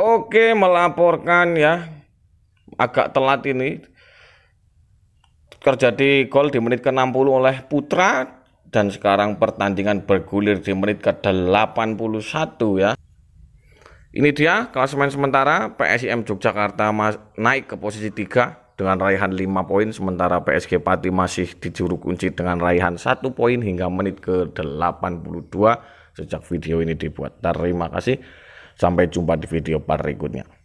Oke, melaporkan ya. Agak telat ini. Terjadi gol di menit ke-60 oleh Putra dan sekarang pertandingan bergulir di menit ke-81 ya. Ini dia klasemen sementara PSIM Yogyakarta naik ke posisi 3 dengan raihan 5 poin sementara PSG Pati masih di juru kunci dengan raihan 1 poin hingga menit ke-82 sejak video ini dibuat. Terima kasih. Sampai jumpa di video part berikutnya.